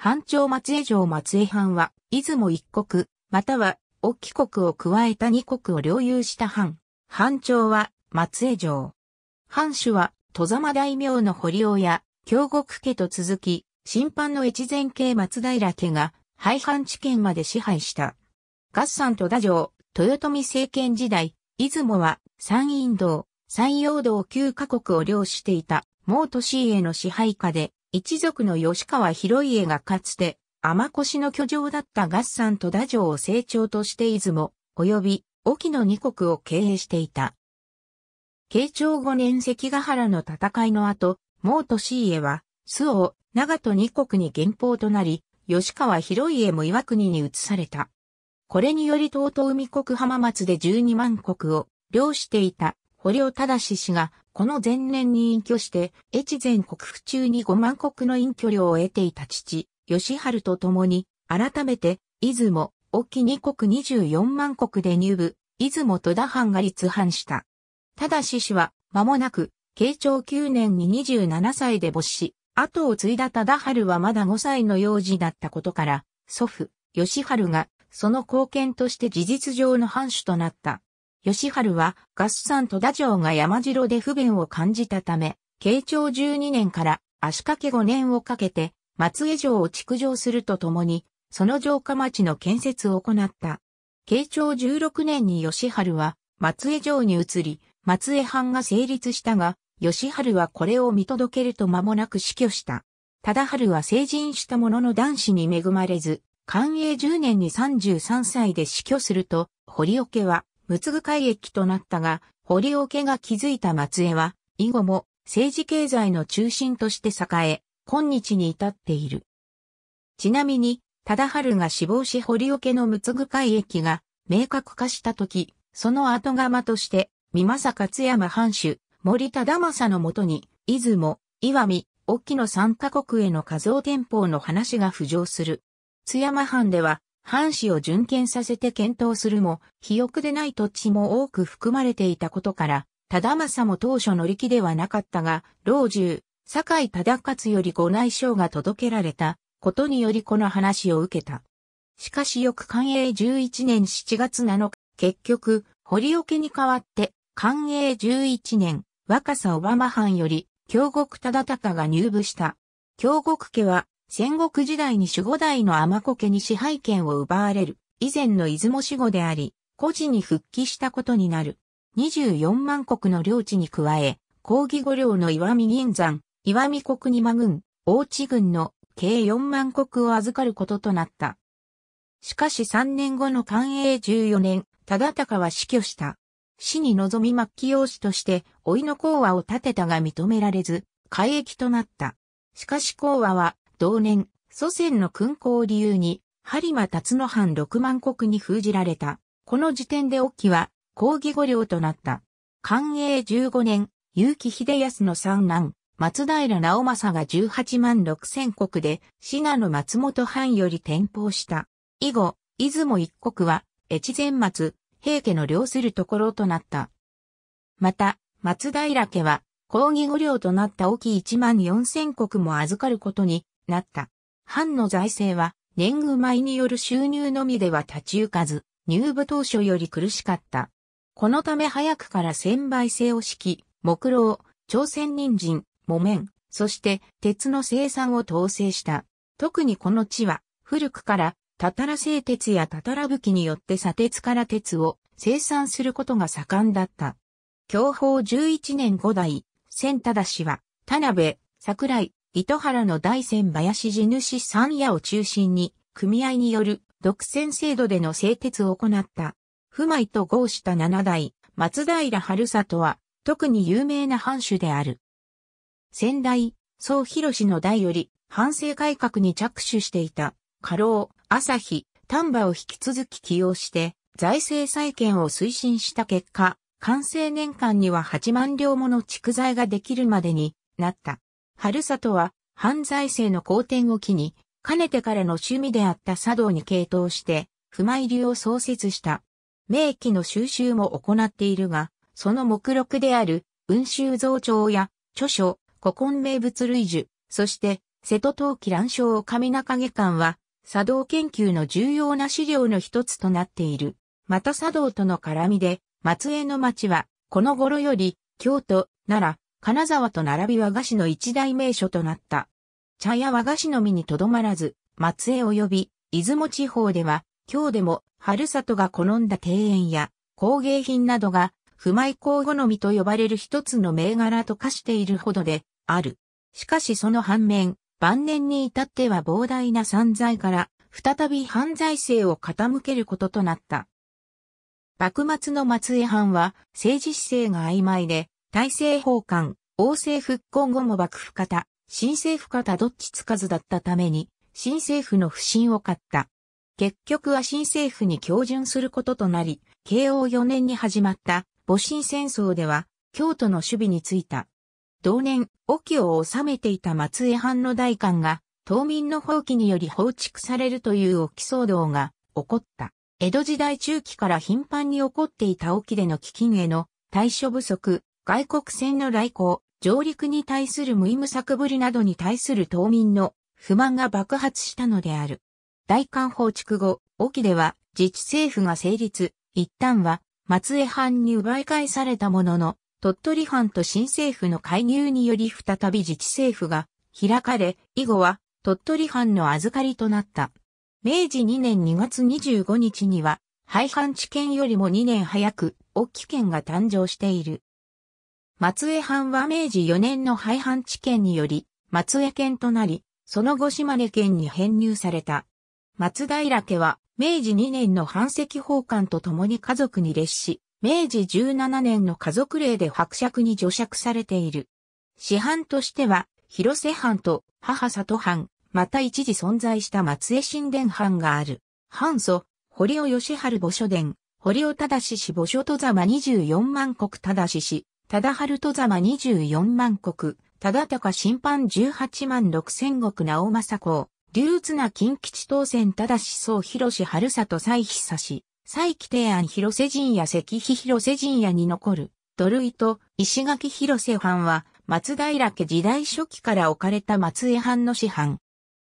藩長松江城松江藩は、出雲一国、または、沖き国を加えた二国を領有した藩。藩長は、松江城。藩主は、戸様大名の堀尾や、京国家と続き、審判の越前系松平家が、廃藩地県まで支配した。合算戸田城、豊臣政権時代、出雲は、山陰道、山陽道9カ国を領していた、毛都市への支配下で、一族の吉川広家がかつて、天越の居城だった合算と打城を成長として出雲、及び沖の二国を経営していた。慶長五年関ヶ原の戦いの後、毛利家は、周を長戸二国に元邦となり、吉川広家も岩国に移された。これにより東東海国浜松で12万国を領していた堀尾忠氏が、この前年に隠居して、越前国府中に5万国の隠居料を得ていた父、吉春と共に、改めて、出雲、沖2国24万国で入部、出雲戸田藩が立藩した。し氏は、間もなく、慶長9年に27歳で没し、後を継いだ忠春はまだ5歳の幼児だったことから、祖父、吉春が、その貢献として事実上の藩主となった。吉春は合算戸田城が山城で不便を感じたため、慶長12年から足掛け5年をかけて松江城を築城するとともに、その城下町の建設を行った。慶長16年に吉春は松江城に移り、松江藩が成立したが、吉春はこれを見届けると間もなく死去した。忠春は成人したものの男子に恵まれず、寛永10年に33歳で死去すると、堀桶はつぐ海駅となったが、堀家が築いた松江は、以後も政治経済の中心として栄え、今日に至っている。ちなみに、忠春が死亡し堀家のつぐ海駅が明確化した時、その後釜として、三政勝山藩主、森忠政のもとに、出雲、岩見、沖の三カ国への画像店舗の話が浮上する。津山藩では、藩士を準検させて検討するも、肥沃でない土地も多く含まれていたことから、忠政も当初乗り気ではなかったが、老中、酒井忠勝よりご内省が届けられたことによりこの話を受けた。しかし翌寛永11年7月7日、結局、堀桶に代わって、寛永11年、若狭小浜藩より、京極忠隆が入部した。京極家は、戦国時代に守護代の天子家に支配権を奪われる、以前の出雲守護であり、孤児に復帰したことになる。24万国の領地に加え、抗議御領の岩見銀山、岩見国に魔軍、大地軍の計4万国を預かることとなった。しかし3年後の寛永14年、忠敬は死去した。死に望み末期養子として、老いの講和を立てたが認められず、改役となった。しかし講和は同年、祖先の勲功を理由に、播磨辰野藩六万国に封じられた。この時点で沖は、抗議御領となった。寛永15年、結城秀康の三男、松平直政が18万六千国で、信濃松本藩より転封した。以後、出雲一国は、越前松、平家の領するところとなった。また、松平家は、抗議御領となった沖1万4千国も預かることになった。藩の財政は年貢米による収入のみでは立ち行かず、入部当初より苦しかった。このため早くから千倍制を敷き、木老、朝鮮人参、木綿、そして鉄の生産を統制した。特にこの地は、古くから、たたら製鉄やたたら武器によって砂鉄から鉄を生産することが盛んだった。享保11年5代、千忠氏は、田辺、桜井、糸原の大仙林地主三夜を中心に、組合による独占制度での製鉄を行った。不枚と合した七代、松平春里は、特に有名な藩主である。先代、総広の代より、藩政改革に着手していた、過労、朝日、丹波を引き続き起用して、財政再建を推進した結果、完成年間には8万両もの蓄財ができるまでになった。春里は、犯罪性の好転を機に、かねてからの趣味であった茶道に傾倒して、不埋流を創設した。名器の収集も行っているが、その目録である、雲州増長や、著書、古今名物類樹、そして、瀬戸陶器乱章上中下館は、茶道研究の重要な資料の一つとなっている。また茶道との絡みで、松江の町は、この頃より、京都、奈良、金沢と並び和菓子の一大名所となった。茶や和菓子のみにとどまらず、松江及び出雲地方では、今日でも春里が好んだ庭園や工芸品などが、不米工好みと呼ばれる一つの銘柄と化しているほどである。しかしその反面、晩年に至っては膨大な散財から、再び犯罪性を傾けることとなった。幕末の松江藩は政治姿勢が曖昧で、大政奉還、王政復興後も幕府方、新政府方どっちつかずだったために、新政府の不信を買った。結局は新政府に標準することとなり、慶応4年に始まった戊辰戦争では、京都の守備についた。同年、沖を治めていた松江藩の大官が、島民の放棄により放逐されるという沖騒動が起こった。江戸時代中期から頻繁に起こっていた沖での基金への対処不足、外国船の来航、上陸に対する無意無策ぶりなどに対する島民の不満が爆発したのである。大韓放築後、沖では自治政府が成立、一旦は松江藩に奪い返されたものの、鳥取藩と新政府の介入により再び自治政府が開かれ、以後は鳥取藩の預かりとなった。明治2年2月25日には、廃藩置県よりも2年早く、沖県が誕生している。松江藩は明治4年の廃藩置県により、松江県となり、その後島根県に編入された。松平家は、明治2年の藩籍奉還と共に家族に列し、明治17年の家族令で伯爵に除爵されている。市藩としては、広瀬藩と母里藩、また一時存在した松江神殿藩がある。藩祖、堀尾義春墓所殿、堀尾正氏墓所とざま24万国正氏忠春戸二24万国、忠高審判18万6千国直政公、竜綱近吉当選忠志総広志春里再被差し、再起提案広瀬陣や石碑広瀬陣やに残る、土塁と石垣広瀬藩は、松平家時代初期から置かれた松江藩の市藩。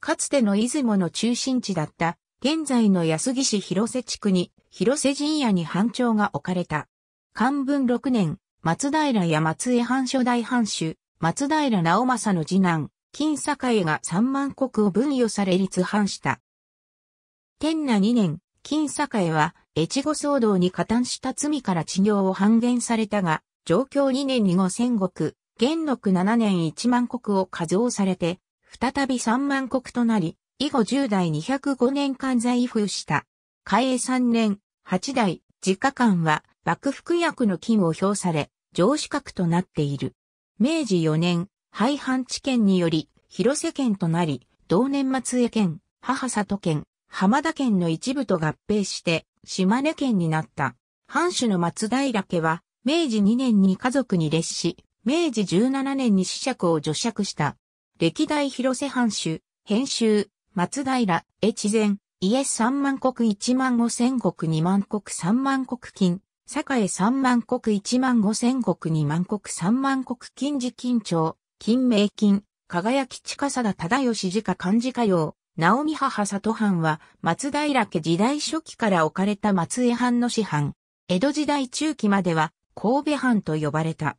かつての出雲の中心地だった、現在の安木市広瀬地区に、広瀬陣屋に藩庁が置かれた。漢文6年、松平や松江藩初代藩主、松平直政の次男、金栄が三万国を分与され立藩した。天那二年、金栄は、越後騒動に加担した罪から治療を半減されたが、上京二年に五千国、元禄七年一万国を加増されて、再び三万国となり、以後十代二百五年間在封した。海永三年、八代、自家官は、幕府薬の金を表され、上司格となっている。明治4年、廃藩置県により、広瀬県となり、同年松江県、母里県、浜田県の一部と合併して、島根県になった。藩主の松平家は、明治2年に家族に列し、明治17年に子爵を除爵した。歴代広瀬藩主、編集、松平、越前、家3万国1万5千国2万国3万国金、栄三万国一万五千国二万国三万国金字金鳥、金明金、輝き近だ忠義自家漢字よう、直美母里藩は松平家時代初期から置かれた松江藩の師範。江戸時代中期までは神戸藩と呼ばれた。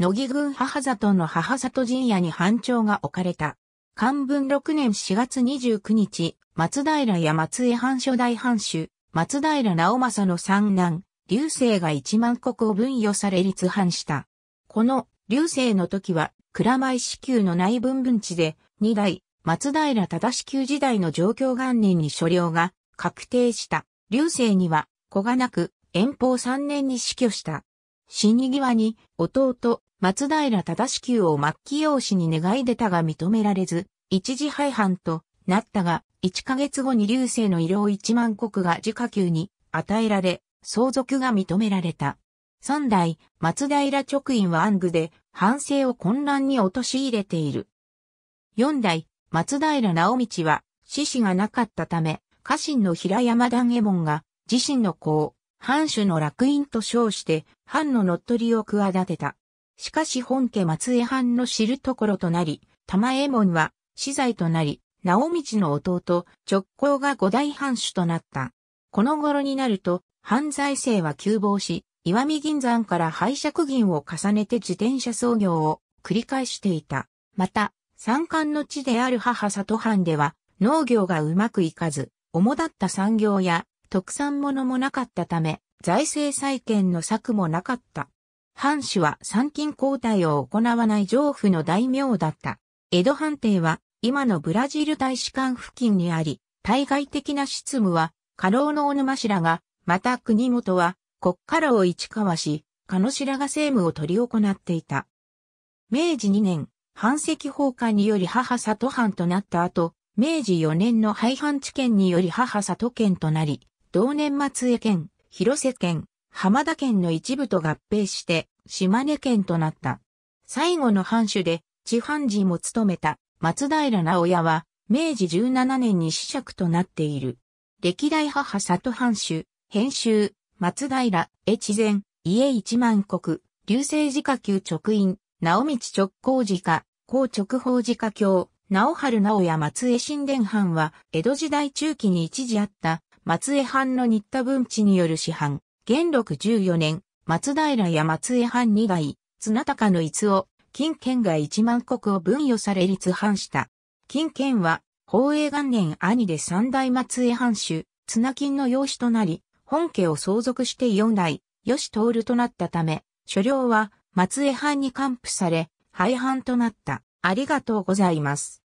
野木郡母里の母里陣屋に藩長が置かれた。漢文6年4月29日、松平や松江藩初代藩主、松平直政の三男、流星が1万国を分与され立藩した。この流星の時は、蔵前支給の内分分地で、二代、松平忠支給時代の状況元年に所領が確定した。流星には、子がなく、遠方三年に死去した。死に際に、弟、松平忠支給を末期養子に願い出たが認められず、一時廃藩となったが、一ヶ月後に流星の医療一万国が自家級に与えられ、相続が認められた。三代、松平直院は暗愚で、反省を混乱に陥れている。四代、松平直道は、死死がなかったため、家臣の平山段右衛門が、自身の子を、藩主の楽院と称して、藩の乗っ取りを企てた。しかし本家松江藩の知るところとなり、玉右衛門は、死罪となり、直道の弟、直行が五代藩主となった。この頃になると、犯罪性は急防し、岩見銀山から拝借銀を重ねて自転車操業を繰り返していた。また、山間の地である母里藩では、農業がうまくいかず、主だった産業や特産物もなかったため、財政再建の策もなかった。藩主は参勤交代を行わない上府の大名だった。江戸藩邸は今のブラジル大使館付近にあり、対外的な執務は過労の小沼氏らがまた国元は、国家らを市川し、鹿白が政務を取り行っていた。明治2年、藩籍放火により母里藩となった後、明治4年の廃藩置県により母里県となり、同年松江県、広瀬県、浜田県の一部と合併して、島根県となった。最後の藩主で、地藩人も務めた松平直也は、明治17年に子爵となっている。歴代母里藩主、編集、松平、越前、家一万国、流星寺下級直院、直道直行寺家、高直法寺家教、直春直屋松江神殿藩は、江戸時代中期に一時あった、松江藩の新田文地による市藩、元禄十四年、松平や松江藩二代、綱高の逸を、金券が一万国を分与され立藩した。金券は、宝永元年兄で三代松江藩主、綱金の養子となり、本家を相続して4代、吉徹となったため、所領は松江藩に還付され、廃藩となった。ありがとうございます。